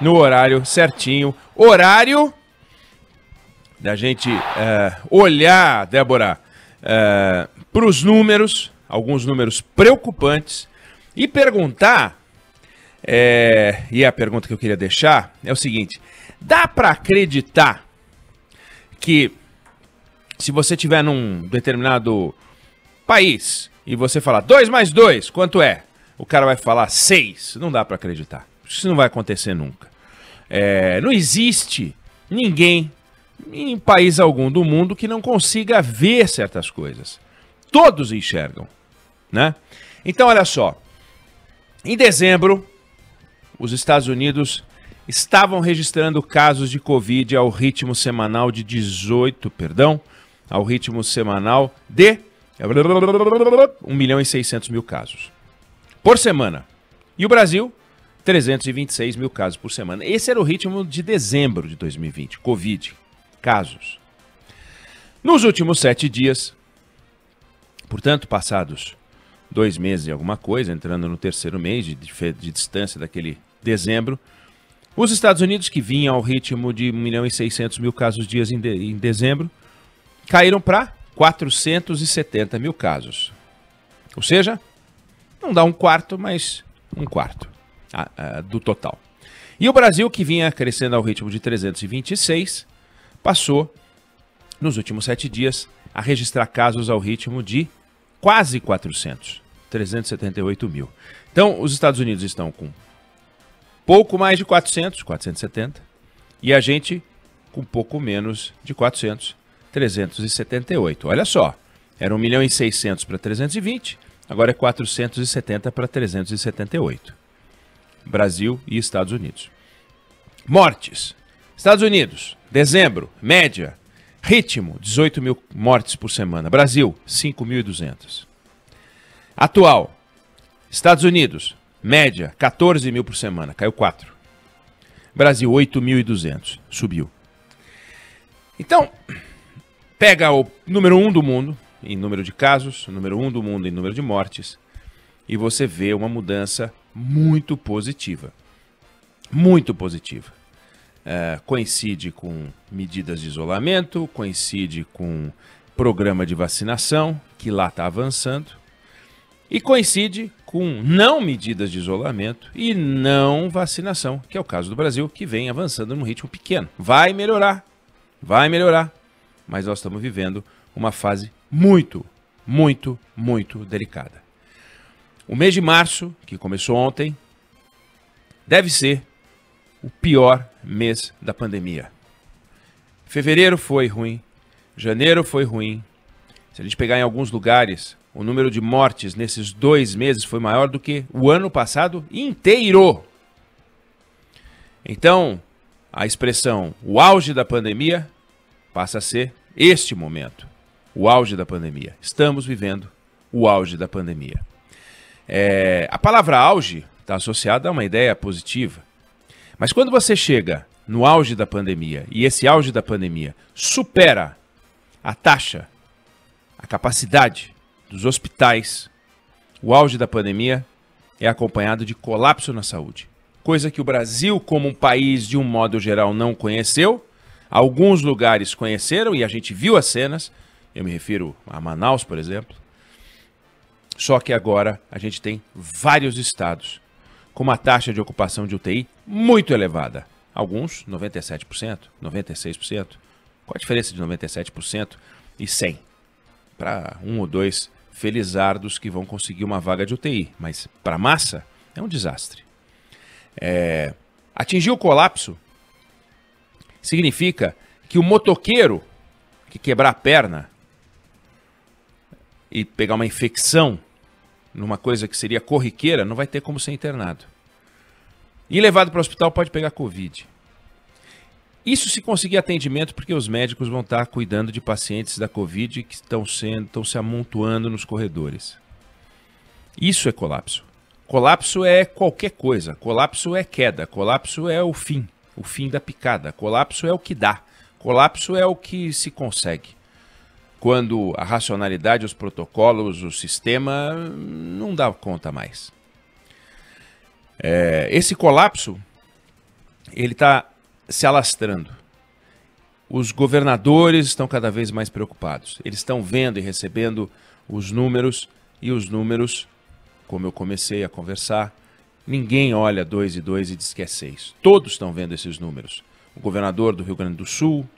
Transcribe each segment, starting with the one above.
no horário certinho. Horário da gente é, olhar, Débora, é, eh, para os números, alguns números preocupantes, e perguntar, é, e a pergunta que eu queria deixar é o seguinte: dá para acreditar que se você tiver num determinado país e você falar 2 mais 2, quanto é? O cara vai falar 6. Não dá para acreditar. Isso não vai acontecer nunca. É, não existe ninguém em país algum do mundo que não consiga ver certas coisas. Todos enxergam, né? Então, olha só. Em dezembro, os Estados Unidos estavam registrando casos de Covid ao ritmo semanal de 18, perdão, ao ritmo semanal de 1 milhão e 600 mil casos por semana. E o Brasil 326 mil casos por semana. Esse era o ritmo de dezembro de 2020, Covid, casos. Nos últimos sete dias, portanto, passados dois meses e alguma coisa, entrando no terceiro mês de, de, distância daquele dezembro, os Estados Unidos, que vinham ao ritmo de 1 milhão e 600 mil casos dias em, de, em dezembro, caíram para 470 mil casos. Ou seja, não dá um quarto, mas um quarto a, a, do total. E o Brasil, que vinha crescendo ao ritmo de 326, passou, nos últimos sete dias, a registrar casos ao ritmo de quase 400, 378 mil. Então, os Estados Unidos estão com pouco mais de 400, 470, e a gente com pouco menos de 400, 378. Olha só, era 1 milhão e 600 para 320, agora é 470 para 378. Brasil e Estados Unidos. Mortes. Estados Unidos, dezembro, média, ritmo, 18 mil mortes por semana. Brasil, 5.200. Atual, Estados Unidos, média, 14 mil por semana, caiu 4. Brasil, 8.200, subiu. Então, pega o número 1 um do mundo em número de casos, número 1 um do mundo em número de mortes, e você vê uma mudança muito positiva. Muito positiva. É, coincide com medidas de isolamento, coincide com programa de vacinação, que lá está avançando, e coincide com não medidas de isolamento e não vacinação, que é o caso do Brasil, que vem avançando num ritmo pequeno. Vai melhorar, vai melhorar, mas nós estamos vivendo uma fase muito, muito, muito delicada. O mês de março, que começou ontem, deve ser o pior mês da pandemia. Fevereiro foi ruim, janeiro foi ruim. Se a gente pegar em alguns lugares, o número de mortes nesses dois meses foi maior do que o ano passado inteiro. Então, a expressão o auge da pandemia passa a ser este momento. O auge da pandemia. Estamos vivendo o auge da pandemia. É, a palavra auge está associada a é uma ideia positiva. Mas quando você chega no auge da pandemia e esse auge da pandemia supera a taxa, a capacidade dos hospitais, o auge da pandemia é acompanhado de colapso na saúde. Coisa que o Brasil, como um país de um modo geral, não conheceu. Alguns lugares conheceram e a gente viu as cenas. Eu me refiro a Manaus, por exemplo. Só que agora a gente tem vários estados com uma taxa de ocupação de UTI muito elevada. Alguns 97%, 96%. Qual a diferença de 97% e 100? Para um ou dois felizardos que vão conseguir uma vaga de UTI, mas para a massa é um desastre. É... Atingir o colapso significa que o motoqueiro que quebrar a perna e pegar uma infecção numa coisa que seria corriqueira, não vai ter como ser internado. E levado para o hospital pode pegar Covid. Isso se conseguir atendimento, porque os médicos vão estar cuidando de pacientes da Covid que estão, sendo, estão se amontoando nos corredores. Isso é colapso. Colapso é qualquer coisa. Colapso é queda. Colapso é o fim. O fim da picada. Colapso é o que dá. Colapso é o que se consegue quando a racionalidade, os protocolos, o sistema não dá conta mais. É, esse colapso ele está se alastrando. Os governadores estão cada vez mais preocupados. Eles estão vendo e recebendo os números e os números, como eu comecei a conversar, ninguém olha dois e dois e diz que é seis. Todos estão vendo esses números. O governador do Rio Grande do Sul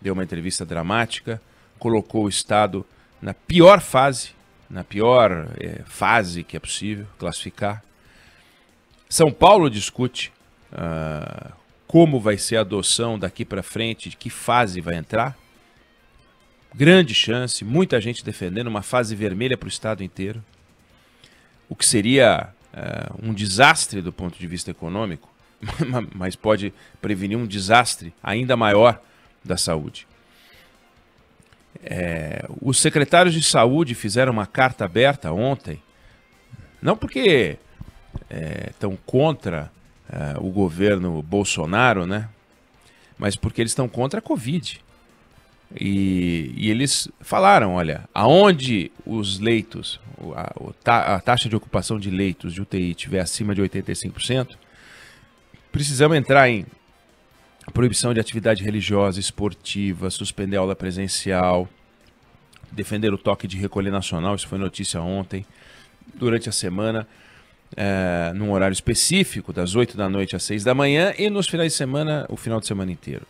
deu uma entrevista dramática colocou o Estado na pior fase, na pior é, fase que é possível classificar. São Paulo discute uh, como vai ser a adoção daqui para frente, de que fase vai entrar. Grande chance, muita gente defendendo uma fase vermelha para o Estado inteiro, o que seria uh, um desastre do ponto de vista econômico, mas pode prevenir um desastre ainda maior da saúde. É, os secretários de saúde fizeram uma carta aberta ontem, não porque estão é, contra é, o governo Bolsonaro, né? Mas porque eles estão contra a Covid. E, e, eles falaram: olha, aonde os leitos, a, a taxa de ocupação de leitos de UTI estiver acima de 85%, precisamos entrar em a proibição de atividade religiosa, esportiva, suspender a aula presencial, defender o toque de recolher nacional, isso foi notícia ontem, durante a semana, é, num horário específico, das 8 da noite às 6 da manhã, e nos finais de semana, o final de semana inteiro.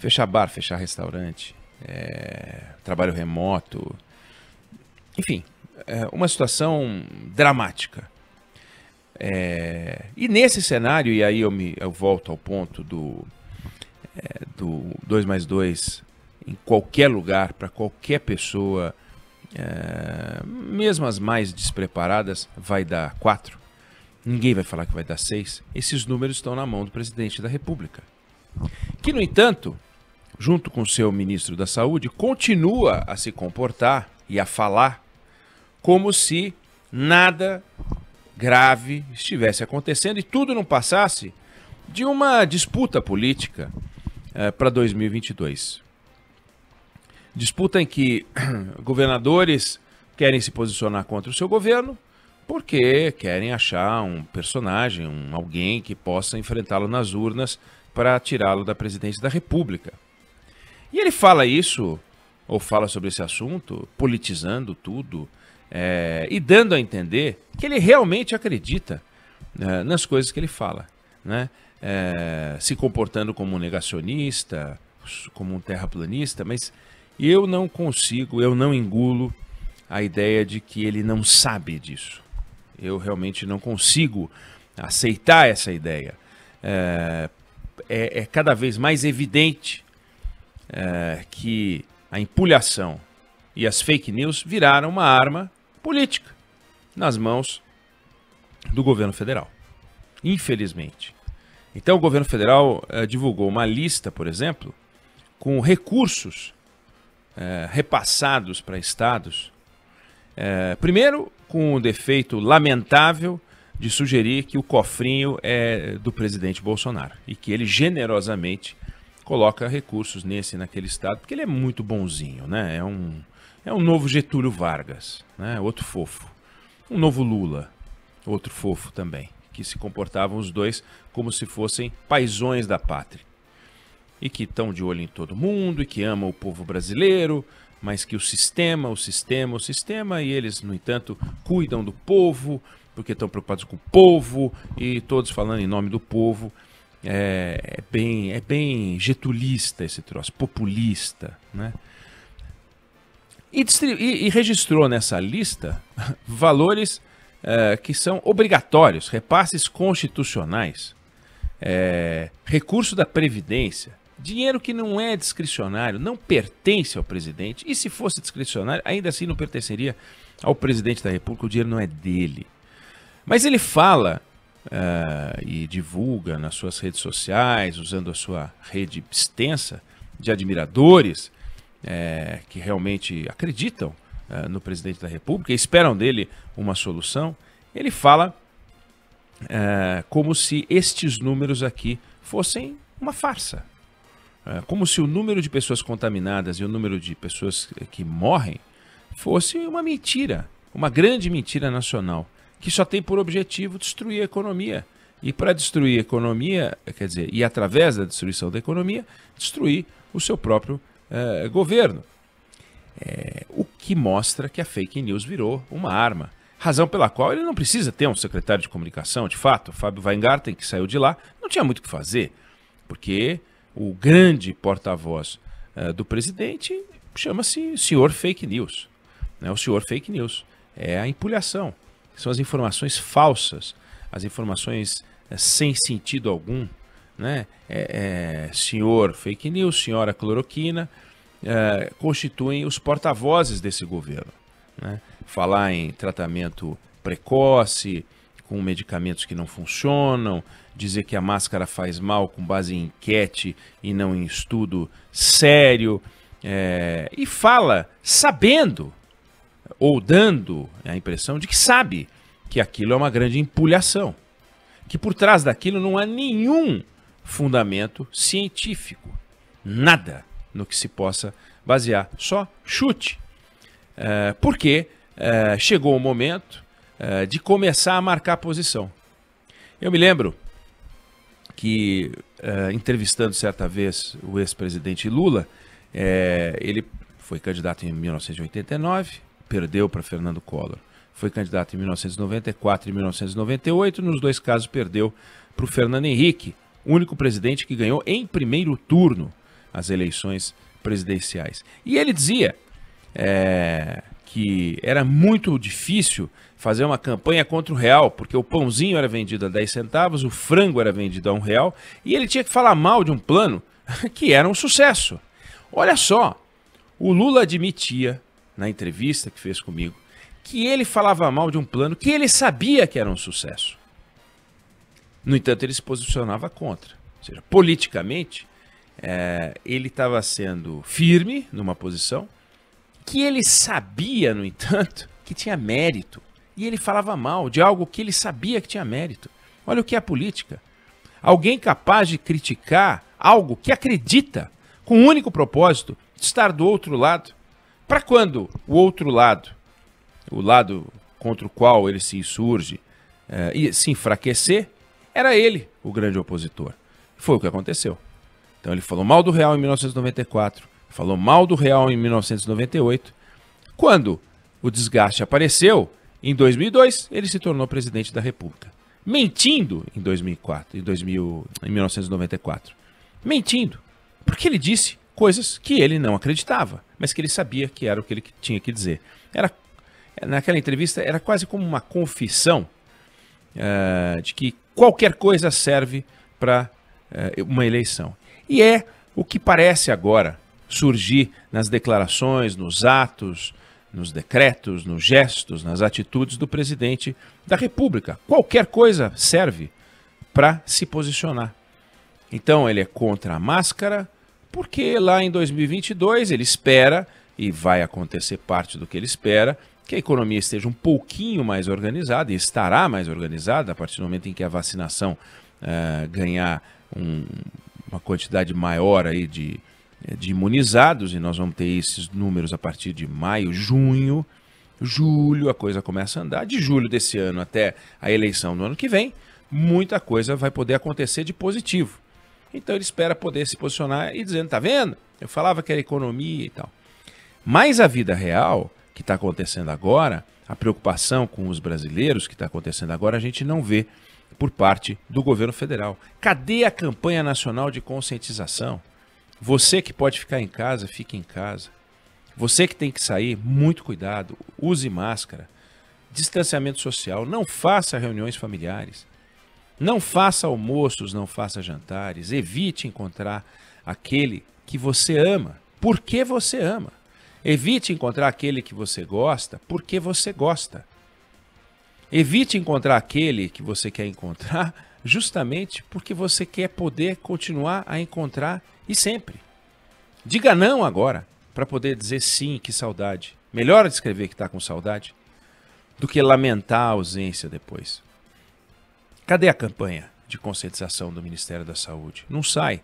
Fechar bar, fechar restaurante, é, trabalho remoto, enfim, é uma situação dramática. É, e nesse cenário, e aí eu, me, eu volto ao ponto do, é, do 2 mais 2 em qualquer lugar, para qualquer pessoa, é, mesmo as mais despreparadas, vai dar 4. Ninguém vai falar que vai dar 6. Esses números estão na mão do presidente da República. Que, no entanto, junto com seu ministro da Saúde, continua a se comportar e a falar como se nada grave estivesse acontecendo e tudo não passasse de uma disputa política é, para 2022. Disputa em que governadores querem se posicionar contra o seu governo porque querem achar um personagem, um alguém que possa enfrentá-lo nas urnas para tirá-lo da presidência da República. E ele fala isso, ou fala sobre esse assunto, politizando tudo é, e dando a entender que ele realmente acredita é, nas coisas que ele fala. Né? é, se comportando como um negacionista, como um terraplanista, mas eu não consigo, eu não engulo a ideia de que ele não sabe disso. Eu realmente não consigo aceitar essa ideia. É, é, é cada vez mais evidente é, que a empulhação e as fake news viraram uma arma política nas mãos do governo federal. Infelizmente. Então, o governo federal eh, divulgou uma lista, por exemplo, com recursos eh, repassados para estados. Eh, primeiro, com o defeito lamentável de sugerir que o cofrinho é do presidente Bolsonaro e que ele generosamente coloca recursos nesse e naquele estado, porque ele é muito bonzinho, né? É um, é um novo Getúlio Vargas, né? outro fofo. Um novo Lula, outro fofo também que se comportavam os dois como se fossem paisões da pátria. E que estão de olho em todo mundo e que amam o povo brasileiro, mas que o sistema, o sistema, o sistema, e eles, no entanto, cuidam do povo, porque estão preocupados com o povo, e todos falando em nome do povo. É, é bem, é bem getulista esse troço, populista, né? E, e, e registrou nessa lista valores é, que são obrigatórios, repasses constitucionais, é, recurso da Previdência, dinheiro que não é discricionário, não pertence ao presidente, e se fosse discricionário, ainda assim não pertenceria ao presidente da República, o dinheiro não é dele. Mas ele fala é, e divulga nas suas redes sociais, usando a sua rede extensa de admiradores, é, que realmente acreditam eh, no presidente da República, esperam dele uma solução. Ele fala eh, como se estes números aqui fossem uma farsa. Eh, como se o número de pessoas contaminadas e o número de pessoas que morrem fosse uma mentira, uma grande mentira nacional, que só tem por objetivo destruir a economia. E para destruir a economia, quer dizer, e através da destruição da economia, destruir o seu próprio governo. É, o que mostra que a fake news virou uma arma. Razão pela qual ele não precisa ter um secretário de comunicação, de fato. Fábio Weingarten, que saiu de lá, não tinha muito o que fazer, porque o grande porta-voz uh, do presidente chama-se senhor fake news. Né? O senhor fake news é a empulhação, são as informações falsas, as informações uh, sem sentido algum. Né? É, é, senhor fake news, senhora cloroquina é, constituem os porta-vozes desse governo. Né? Falar em tratamento precoce, com medicamentos que não funcionam, dizer que a máscara faz mal com base em enquete e não em estudo sério, é, e fala sabendo ou dando a impressão de que sabe que aquilo é uma grande empulhação, que por trás daquilo não há nenhum fundamento científico, nada no que se possa basear. Só chute. É, porque é, chegou o momento é, de começar a marcar posição. Eu me lembro que, é, entrevistando certa vez o ex-presidente Lula, é, ele foi candidato em 1989, perdeu para Fernando Collor. Foi candidato em 1994 e 1998, nos dois casos perdeu para o Fernando Henrique, único presidente que ganhou em primeiro turno as eleições presidenciais. E ele dizia é, que era muito difícil fazer uma campanha contra o real, porque o pãozinho era vendido a 10 centavos, o frango era vendido a um real, e ele tinha que falar mal de um plano que era um sucesso. Olha só, o Lula admitia na entrevista que fez comigo que ele falava mal de um plano que ele sabia que era um sucesso. No entanto, ele se posicionava contra. Ou seja, politicamente, é, ele estava sendo firme numa posição que ele sabia, no entanto, que tinha mérito. E ele falava mal de algo que ele sabia que tinha mérito. Olha o que é a política. Alguém capaz de criticar algo que acredita com o um único propósito de estar do outro lado. Para quando o outro lado, o lado contra o qual ele se insurge é, e se enfraquecer, era ele o grande opositor. Foi o que aconteceu. Então ele falou mal do real em 1994, falou mal do real em 1998. Quando o desgaste apareceu, em 2002 ele se tornou presidente da República. Mentindo em 2004, em, 2000, em 1994. Mentindo, porque ele disse coisas que ele não acreditava, mas que ele sabia que era o que ele tinha que dizer. Era naquela entrevista era quase como uma confissão eh, de que qualquer coisa serve para eh, uma eleição. E é o que parece agora surgir nas declarações, nos atos, nos decretos, nos gestos, nas atitudes do presidente da República. Qualquer coisa serve para se posicionar. Então ele é contra a máscara, porque lá em 2022 ele espera, e vai acontecer parte do que ele espera, que a economia esteja um pouquinho mais organizada, e estará mais organizada a partir do momento em que a vacinação uh, ganhar um, uma quantidade maior aí de, eh, de imunizados, e nós vamos ter esses números a partir de maio, junho, julho, a coisa começa a andar. De julho desse ano até a eleição do ano que vem, muita coisa vai poder acontecer de positivo. Então ele espera poder se posicionar e dizendo, tá vendo? Eu falava que era economia e tal. Mas a vida real que está acontecendo agora a preocupação com os brasileiros que está acontecendo agora, a gente não vê por parte do governo federal. Cadê a campanha nacional de conscientização? Você que pode ficar em casa, fique em casa. Você que tem que sair, muito cuidado. Use máscara. Distanciamento social. Não faça reuniões familiares. Não faça almoços, não faça jantares. Evite encontrar aquele que você ama. Porque você ama? Evite encontrar aquele que você gosta porque você gosta. Evite encontrar aquele que você quer encontrar justamente porque você quer poder continuar a encontrar e sempre. Diga não agora para poder dizer sim, que saudade. Melhor descrever que está com saudade do que lamentar a ausência depois. Cadê a campanha de conscientização do Ministério da Saúde? Não sai,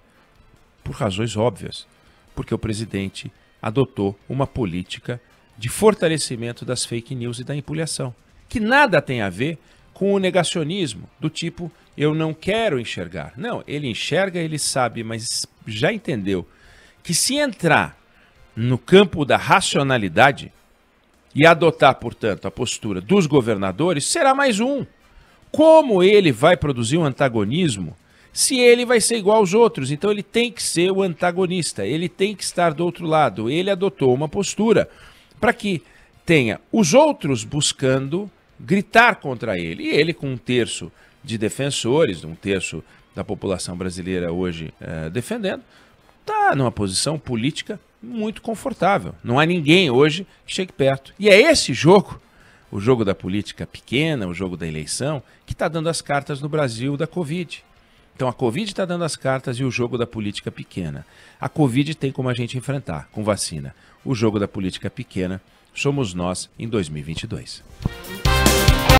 por razões óbvias, porque o presidente adotou uma política de fortalecimento das fake news e da empulhação, que nada tem a ver com o negacionismo do tipo eu não quero enxergar. Não, ele enxerga, ele sabe, mas já entendeu que se entrar no campo da racionalidade e adotar, portanto, a postura dos governadores, será mais um. Como ele vai produzir um antagonismo se ele vai ser igual aos outros. Então ele tem que ser o antagonista, ele tem que estar do outro lado. Ele adotou uma postura para que tenha os outros buscando gritar contra ele. E ele, com um terço de defensores, um terço da população brasileira hoje é, defendendo, está numa posição política muito confortável. Não há ninguém hoje que chegue perto. E é esse jogo, o jogo da política pequena, o jogo da eleição, que está dando as cartas no Brasil da Covid. Então a Covid está dando as cartas e o jogo da política pequena. A Covid tem como a gente enfrentar com vacina. O jogo da política pequena somos nós em 2022.